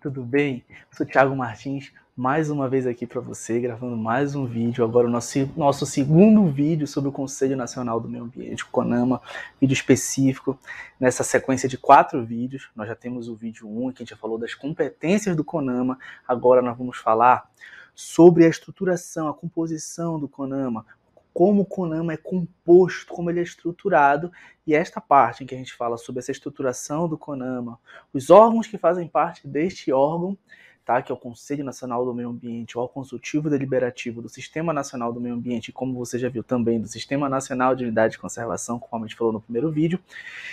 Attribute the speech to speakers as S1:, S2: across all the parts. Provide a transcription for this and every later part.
S1: tudo bem? Eu sou Thiago Martins, mais uma vez aqui para você, gravando mais um vídeo, agora o nosso, nosso segundo vídeo sobre o Conselho Nacional do Meio Ambiente, CONAMA, vídeo específico, nessa sequência de quatro vídeos, nós já temos o vídeo 1, um, que a gente já falou das competências do CONAMA, agora nós vamos falar sobre a estruturação, a composição do CONAMA, como o Konama é composto, como ele é estruturado, e esta parte em que a gente fala sobre essa estruturação do Konama, os órgãos que fazem parte deste órgão, tá, que é o Conselho Nacional do Meio Ambiente, o consultivo deliberativo do Sistema Nacional do Meio Ambiente, como você já viu também, do Sistema Nacional de Unidade de Conservação, como a gente falou no primeiro vídeo,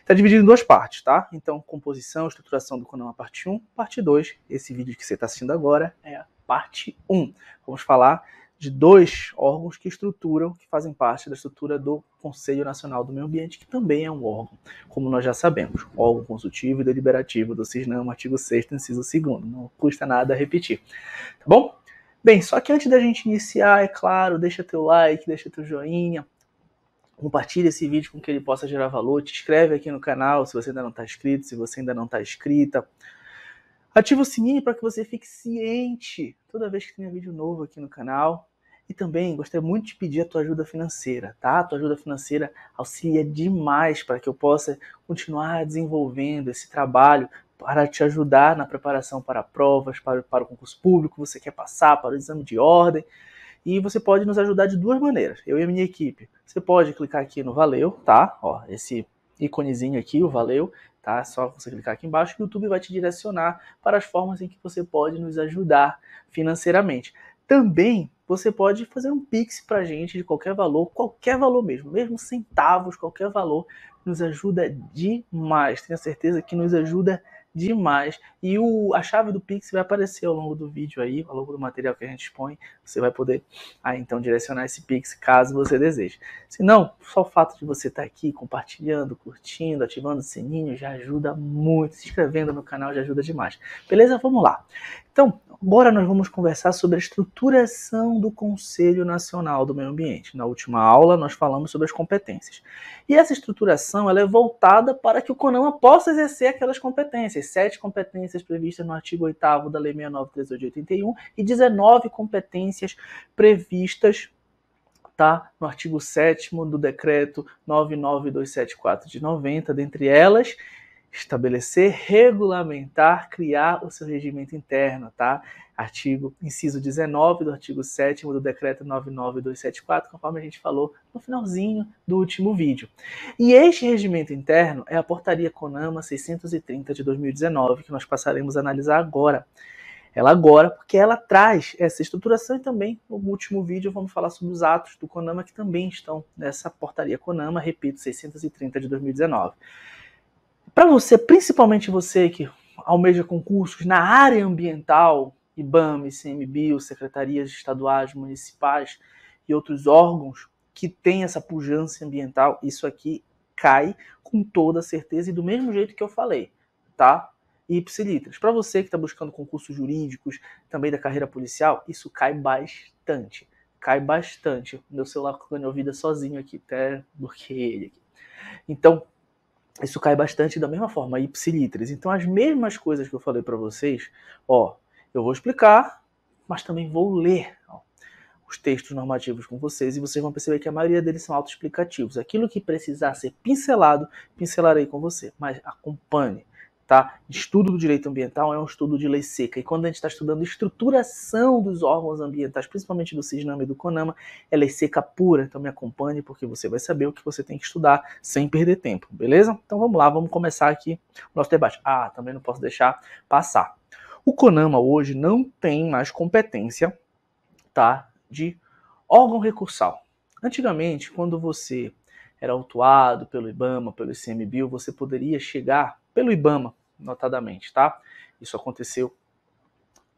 S1: está dividido em duas partes, tá? Então, composição, estruturação do Konama, parte 1, parte 2, esse vídeo que você está assistindo agora é a parte 1. Vamos falar de dois órgãos que estruturam, que fazem parte da estrutura do Conselho Nacional do Meio Ambiente, que também é um órgão, como nós já sabemos, órgão consultivo e deliberativo do CISNAM, artigo 6 inciso 2 não custa nada repetir, tá bom? Bem, só que antes da gente iniciar, é claro, deixa teu like, deixa teu joinha, compartilha esse vídeo com que ele possa gerar valor, te inscreve aqui no canal se você ainda não está inscrito, se você ainda não está inscrita, Ativa o sininho para que você fique ciente toda vez que tem vídeo novo aqui no canal. E também gostaria muito de pedir a tua ajuda financeira, tá? A tua ajuda financeira auxilia demais para que eu possa continuar desenvolvendo esse trabalho para te ajudar na preparação para provas, para, para o concurso público, você quer passar para o exame de ordem. E você pode nos ajudar de duas maneiras, eu e a minha equipe. Você pode clicar aqui no Valeu, tá? Ó, esse íconezinho aqui, o valeu, tá? É só você clicar aqui embaixo que o YouTube vai te direcionar para as formas em que você pode nos ajudar financeiramente. Também você pode fazer um pix para a gente de qualquer valor, qualquer valor mesmo, mesmo centavos, qualquer valor, nos ajuda demais. tenha certeza que nos ajuda demais demais. E o, a chave do Pix vai aparecer ao longo do vídeo aí, ao longo do material que a gente expõe. Você vai poder aí então direcionar esse Pix caso você deseje. Se não, só o fato de você estar tá aqui compartilhando, curtindo, ativando o sininho já ajuda muito. Se inscrevendo no canal já ajuda demais. Beleza? Vamos lá. Então, agora nós vamos conversar sobre a estruturação do Conselho Nacional do Meio Ambiente. Na última aula nós falamos sobre as competências. E essa estruturação ela é voltada para que o CONAMA possa exercer aquelas competências. Sete competências previstas no artigo 8 da Lei 693 de 81 e 19 competências previstas Tá? no artigo 7 do decreto 99274 de 90, dentre elas, estabelecer, regulamentar, criar o seu regimento interno, tá? Artigo, inciso 19 do artigo 7 do decreto 99274, conforme a gente falou no finalzinho do último vídeo. E este regimento interno é a portaria CONAMA 630 de 2019, que nós passaremos a analisar agora. Ela agora, porque ela traz essa estruturação e também no último vídeo vamos falar sobre os atos do CONAMA que também estão nessa portaria CONAMA, repito, 630 de 2019. Para você, principalmente você que almeja concursos na área ambiental, IBAM, ICMBio, secretarias estaduais, municipais e outros órgãos que têm essa pujança ambiental, isso aqui cai com toda certeza e do mesmo jeito que eu falei, tá? E ipsilitras. Para você que está buscando concursos jurídicos, também da carreira policial, isso cai bastante. Cai bastante. Meu celular minha vida sozinho aqui, até bloqueei ele aqui. Então, isso cai bastante da mesma forma, ipsilitris. Então, as mesmas coisas que eu falei para vocês, ó, eu vou explicar, mas também vou ler ó, os textos normativos com vocês e vocês vão perceber que a maioria deles são autoexplicativos. Aquilo que precisar ser pincelado, pincelarei com você, mas acompanhe. Tá? Estudo do direito ambiental é um estudo de lei seca. E quando a gente está estudando estruturação dos órgãos ambientais, principalmente do CISNAM e do CONAMA, é lei seca pura. Então me acompanhe, porque você vai saber o que você tem que estudar sem perder tempo, beleza? Então vamos lá, vamos começar aqui o nosso debate. Ah, também não posso deixar passar. O CONAMA hoje não tem mais competência tá, de órgão recursal. Antigamente, quando você era autuado pelo IBAMA, pelo ICMBio, você poderia chegar pelo IBAMA, notadamente, tá? Isso aconteceu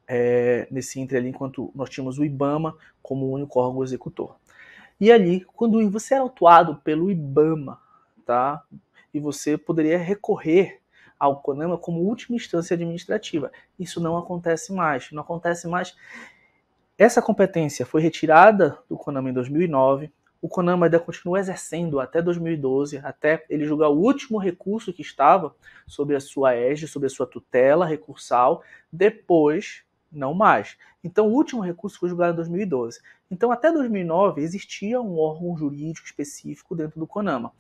S1: é, nesse entre ali, enquanto nós tínhamos o IBAMA como o único órgão executor. E ali, quando você era autuado pelo IBAMA, tá? E você poderia recorrer ao CONAMA como última instância administrativa. Isso não acontece mais, não acontece mais. Essa competência foi retirada do CONAMA em 2009, o Konami ainda continua exercendo até 2012, até ele julgar o último recurso que estava sobre a sua égide, sobre a sua tutela recursal, depois não mais. Então o último recurso foi julgado em 2012. Então até 2009 existia um órgão jurídico específico dentro do Conama.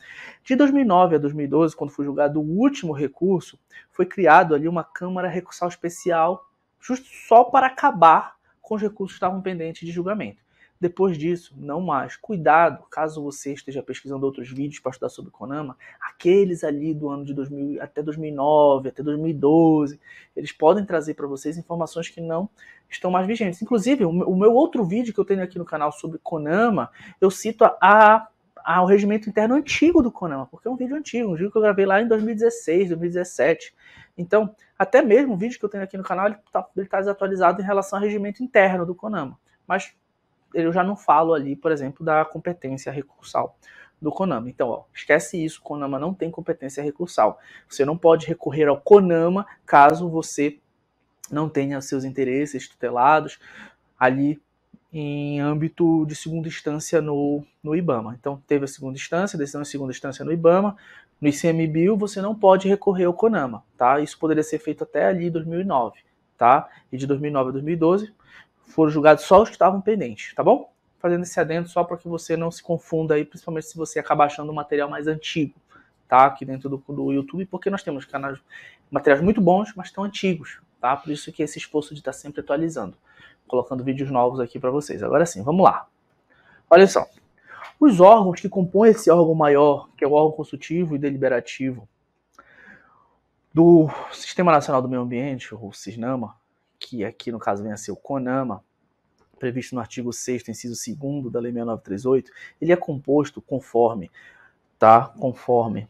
S1: De 2009 a 2012, quando foi julgado o último recurso, foi criado ali uma Câmara Recursal Especial, justo só para acabar com os recursos que estavam pendentes de julgamento. Depois disso, não mais. Cuidado, caso você esteja pesquisando outros vídeos para estudar sobre Konama, aqueles ali do ano de 2000 até 2009, até 2012, eles podem trazer para vocês informações que não estão mais vigentes. Inclusive, o meu outro vídeo que eu tenho aqui no canal sobre Konama, eu cito a, a regimento interno antigo do Conama, porque é um vídeo antigo, um vídeo que eu gravei lá em 2016, 2017. Então, até mesmo o vídeo que eu tenho aqui no canal, ele está tá desatualizado em relação ao regimento interno do Conama. Mas eu já não falo ali, por exemplo, da competência recursal do Conama. Então, ó, esquece isso, Conama não tem competência recursal. Você não pode recorrer ao Conama caso você não tenha seus interesses tutelados ali em âmbito de segunda instância no, no IBAMA. Então, teve a segunda instância, decisão de segunda instância no IBAMA. No ICMBio, você não pode recorrer ao CONAMA, tá? Isso poderia ser feito até ali 2009, tá? E de 2009 a 2012, foram julgados só os que estavam pendentes, tá bom? Fazendo esse adendo só para que você não se confunda aí, principalmente se você acaba achando um material mais antigo, tá? Aqui dentro do, do YouTube, porque nós temos canais, materiais muito bons, mas tão antigos, tá? Por isso que esse esforço de estar tá sempre atualizando, colocando vídeos novos aqui para vocês. Agora sim, vamos lá. Olha só. Os órgãos que compõem esse órgão maior, que é o órgão consultivo e deliberativo do Sistema Nacional do Meio Ambiente, o SISNAMA, que aqui no caso vem a ser o CONAMA, previsto no artigo 6 inciso 2 da Lei 6938, ele é composto conforme, tá? Conforme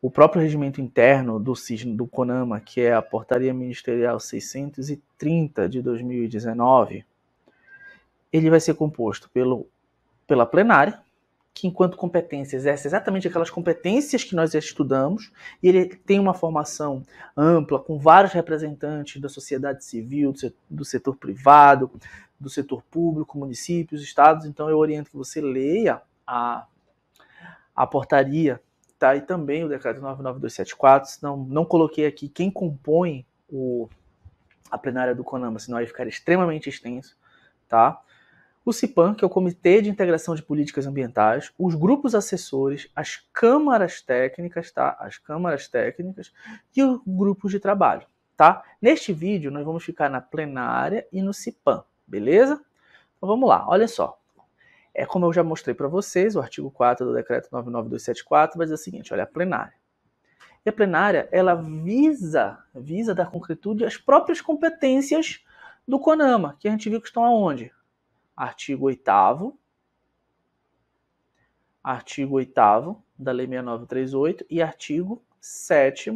S1: o próprio regimento interno do CISN do CONAMA, que é a Portaria Ministerial 630 de 2019, ele vai ser composto pelo, pela plenária, que, enquanto competência, exerce é exatamente aquelas competências que nós estudamos, e ele tem uma formação ampla, com vários representantes da sociedade civil, do setor, do setor privado, do setor público, municípios, estados. Então, eu oriento que você leia a, a portaria tá? e também o decreto 99274. Não, não coloquei aqui quem compõe o, a plenária do CONAMA, senão vai ficar extremamente extenso. Tá? o CIPAM, que é o Comitê de Integração de Políticas Ambientais, os grupos assessores, as câmaras técnicas, tá? As câmaras técnicas e os grupos de trabalho, tá? Neste vídeo, nós vamos ficar na plenária e no CIPAM, beleza? Então vamos lá, olha só. É como eu já mostrei para vocês, o artigo 4 do decreto 99274 vai dizer o seguinte, olha, a plenária. E a plenária, ela visa, visa dar concretude às próprias competências do CONAMA, que a gente viu que estão aonde? artigo 8 artigo 8 da Lei 6938 e artigo 7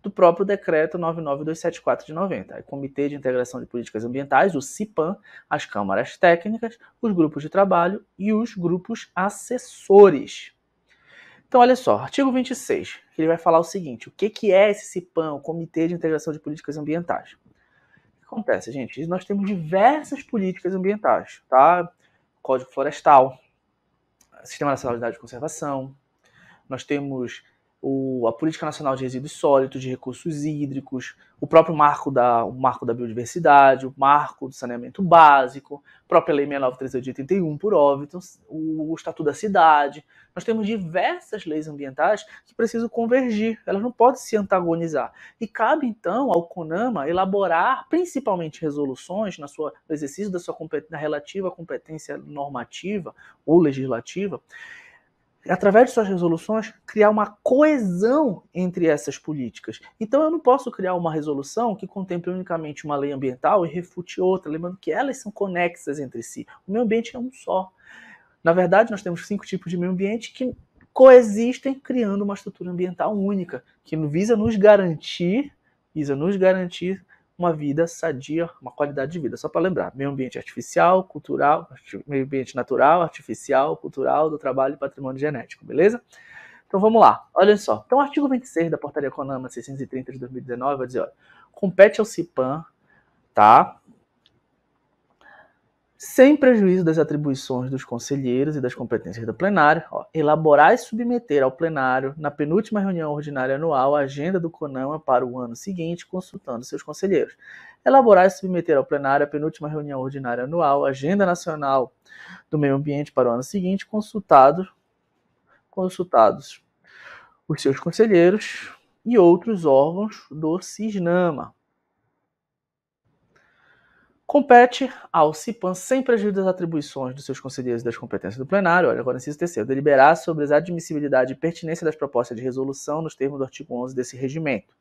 S1: do próprio decreto 99274 de 90. o Comitê de Integração de Políticas Ambientais, o CIPAM, as câmaras técnicas, os grupos de trabalho e os grupos assessores. Então, olha só, artigo 26, ele vai falar o seguinte, o que, que é esse CIPAM, o Comitê de Integração de Políticas Ambientais? que acontece, gente? Nós temos diversas políticas ambientais, tá? Código Florestal, Sistema Nacional de de Conservação, nós temos o, a Política Nacional de Resíduos Sólidos, de Recursos Hídricos, o próprio marco da, o marco da biodiversidade, o marco do saneamento básico, a própria Lei 69381 por óbito, então, o, o Estatuto da Cidade. Nós temos diversas leis ambientais que precisam convergir, elas não podem se antagonizar. E cabe, então, ao CONAMA elaborar, principalmente, resoluções na sua, no exercício da sua na relativa competência normativa ou legislativa, através de suas resoluções, criar uma coesão entre essas políticas. Então eu não posso criar uma resolução que contemple unicamente uma lei ambiental e refute outra, lembrando que elas são conexas entre si. O meio ambiente é um só. Na verdade, nós temos cinco tipos de meio ambiente que coexistem criando uma estrutura ambiental única, que visa nos garantir, visa nos garantir uma vida sadia, uma qualidade de vida. Só para lembrar, meio ambiente artificial, cultural, meio ambiente natural, artificial, cultural, do trabalho e patrimônio genético, beleza? Então vamos lá, olha só. Então o artigo 26 da Portaria CONAMA 630 de 2019 vai dizer, olha, compete ao CIPAM, tá? sem prejuízo das atribuições dos conselheiros e das competências do plenário, ó, elaborar e submeter ao plenário, na penúltima reunião ordinária anual, a agenda do CONAMA para o ano seguinte, consultando seus conselheiros. Elaborar e submeter ao plenário, a penúltima reunião ordinária anual, a agenda nacional do meio ambiente para o ano seguinte, consultado, consultados os seus conselheiros e outros órgãos do CISNAMA. Compete ao Cipan sem prejuízo das atribuições dos seus conselheiros e das competências do plenário, olha agora inciso terceiro, deliberar sobre as admissibilidade e pertinência das propostas de resolução nos termos do artigo 11 desse regimento.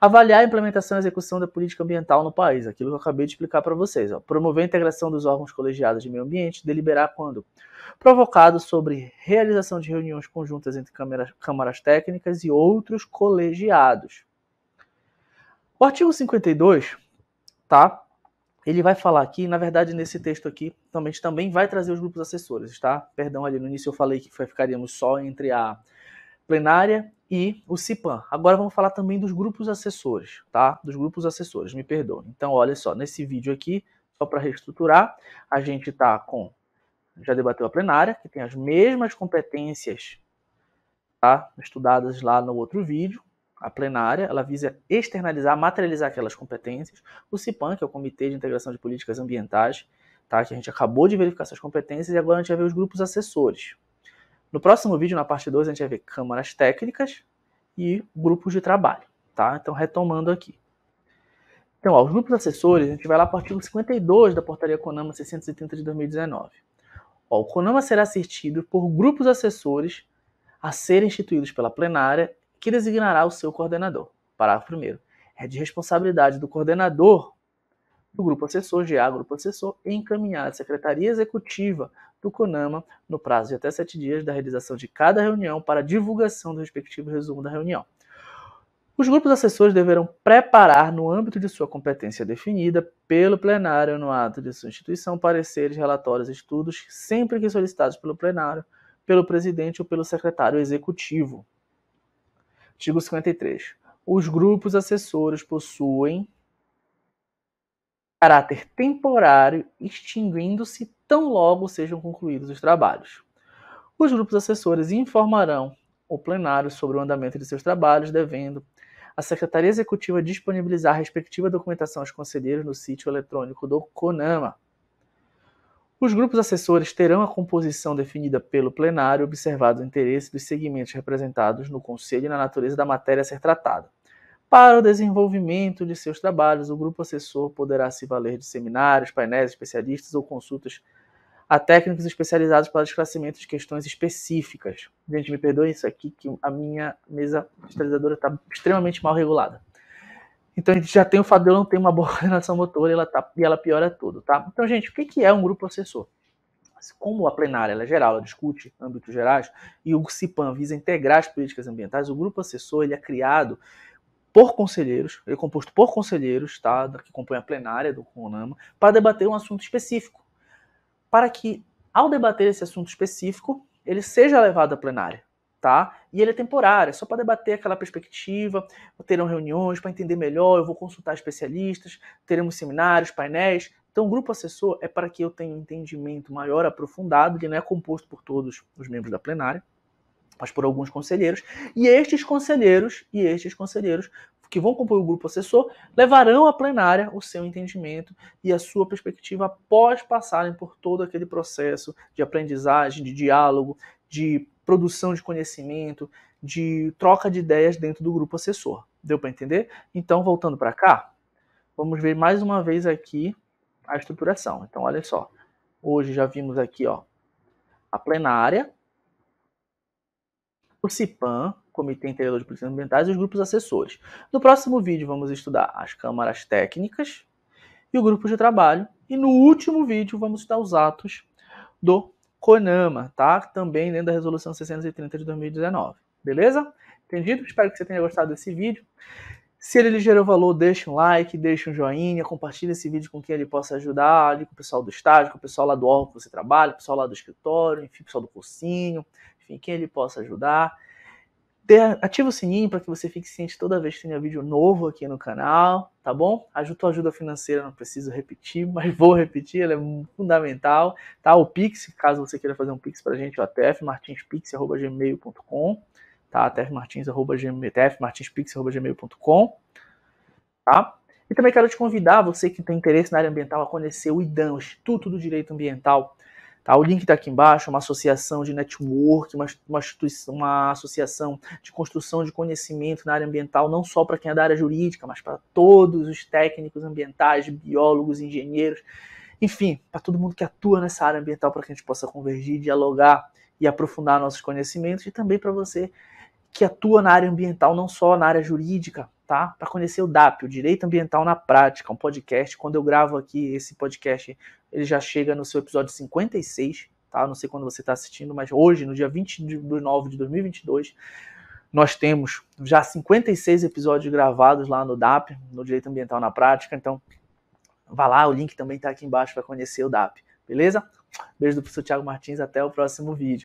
S1: Avaliar a implementação e execução da política ambiental no país, aquilo que eu acabei de explicar para vocês. Ó. Promover a integração dos órgãos colegiados de meio ambiente, deliberar quando provocado sobre realização de reuniões conjuntas entre câmaras técnicas e outros colegiados. O artigo 52, tá? ele vai falar aqui, na verdade, nesse texto aqui, também, também vai trazer os grupos assessores, tá? Perdão, ali no início eu falei que ficaríamos só entre a plenária e o CIPAM. Agora vamos falar também dos grupos assessores, tá? Dos grupos assessores, me perdoem. Então, olha só, nesse vídeo aqui, só para reestruturar, a gente está com, já debateu a plenária, que tem as mesmas competências, tá? Estudadas lá no outro vídeo, a plenária, ela visa externalizar, materializar aquelas competências. O CIPAM, que é o Comitê de Integração de Políticas Ambientais, tá? que a gente acabou de verificar essas competências e agora a gente vai ver os grupos assessores. No próximo vídeo, na parte 2, a gente vai ver câmaras técnicas e grupos de trabalho. Tá? Então, retomando aqui. Então, ó, os grupos assessores, a gente vai lá para o artigo 52 da Portaria CONAMA 630 de 2019. Ó, o CONAMA será assistido por grupos assessores a serem instituídos pela plenária que designará o seu coordenador. Parágrafo 1. É de responsabilidade do coordenador do grupo assessor, GA Grupo Assessor, encaminhar à Secretaria Executiva do CONAMA, no prazo de até sete dias da realização de cada reunião, para divulgação do respectivo resumo da reunião. Os grupos assessores deverão preparar, no âmbito de sua competência definida pelo plenário no ato de sua instituição, pareceres, relatórios e estudos, sempre que solicitados pelo plenário, pelo presidente ou pelo secretário executivo. Artigo 53. Os grupos assessores possuem caráter temporário, extinguindo-se tão logo sejam concluídos os trabalhos. Os grupos assessores informarão o plenário sobre o andamento de seus trabalhos, devendo a Secretaria Executiva disponibilizar a respectiva documentação aos conselheiros no sítio eletrônico do CONAMA. Os grupos assessores terão a composição definida pelo plenário, observado o interesse dos segmentos representados no Conselho e na natureza da matéria a ser tratada. Para o desenvolvimento de seus trabalhos, o grupo assessor poderá se valer de seminários, painéis, especialistas ou consultas a técnicos especializados para esclarecimento de questões específicas. Gente, me perdoe isso aqui, que a minha mesa digitalizadora está extremamente mal regulada. Então a gente já tem o fato não tem uma boa coordenação motora ela tá, e ela piora tudo, tá? Então, gente, o que é um grupo assessor? Como a plenária ela é geral, ela discute âmbitos gerais, e o CIPAM visa integrar as políticas ambientais, o grupo assessor ele é criado por conselheiros, ele é composto por conselheiros, tá? Que compõem a plenária do CONAMA, para debater um assunto específico. Para que, ao debater esse assunto específico, ele seja levado à plenária tá? E ele é temporário, é só para debater aquela perspectiva, terão reuniões para entender melhor, eu vou consultar especialistas, teremos seminários, painéis. Então, o grupo assessor é para que eu tenha um entendimento maior, aprofundado, ele não é composto por todos os membros da plenária, mas por alguns conselheiros, e estes conselheiros, e estes conselheiros que vão compor o grupo assessor, levarão à plenária o seu entendimento e a sua perspectiva após passarem por todo aquele processo de aprendizagem, de diálogo, de produção de conhecimento, de troca de ideias dentro do grupo assessor. Deu para entender? Então, voltando para cá, vamos ver mais uma vez aqui a estruturação. Então, olha só. Hoje já vimos aqui ó, a plenária, o CIPAM, Comitê Interior de Políticas Ambientais, e os grupos assessores. No próximo vídeo vamos estudar as câmaras técnicas e o grupo de trabalho. E no último vídeo vamos estudar os atos do CONAMA, tá? Também dentro da resolução 630 de 2019. Beleza? Entendido? Espero que você tenha gostado desse vídeo. Se ele gerou valor, deixa um like, deixa um joinha, compartilha esse vídeo com quem ele possa ajudar, ali com o pessoal do estágio, com o pessoal lá do órgão que você trabalha, com o pessoal lá do escritório, enfim, o pessoal do cursinho, enfim, quem ele possa ajudar ativa o sininho para que você fique ciente toda vez que tenha vídeo novo aqui no canal, tá bom? Ajuda a ajuda financeira, não preciso repetir, mas vou repetir, ela é fundamental, tá? O Pix, caso você queira fazer um Pix para a gente, é tfmartinspix@gmail.com, tá? tfmartins@gmail.com, tá? E também quero te convidar, você que tem interesse na área ambiental, a conhecer o IDAM, o Instituto do Direito Ambiental Tá? O link está aqui embaixo, uma associação de network, uma, uma, uma associação de construção de conhecimento na área ambiental, não só para quem é da área jurídica, mas para todos os técnicos ambientais, biólogos, engenheiros, enfim, para todo mundo que atua nessa área ambiental, para que a gente possa convergir, dialogar e aprofundar nossos conhecimentos, e também para você que atua na área ambiental, não só na área jurídica, tá? Para conhecer o DAP, o Direito Ambiental na Prática, um podcast. Quando eu gravo aqui esse podcast, ele já chega no seu episódio 56, tá? Não sei quando você está assistindo, mas hoje, no dia 20 de nove de 2022, nós temos já 56 episódios gravados lá no DAP, no Direito Ambiental na Prática. Então, vá lá, o link também está aqui embaixo para conhecer o DAP, beleza? Beijo do professor Tiago Martins, até o próximo vídeo.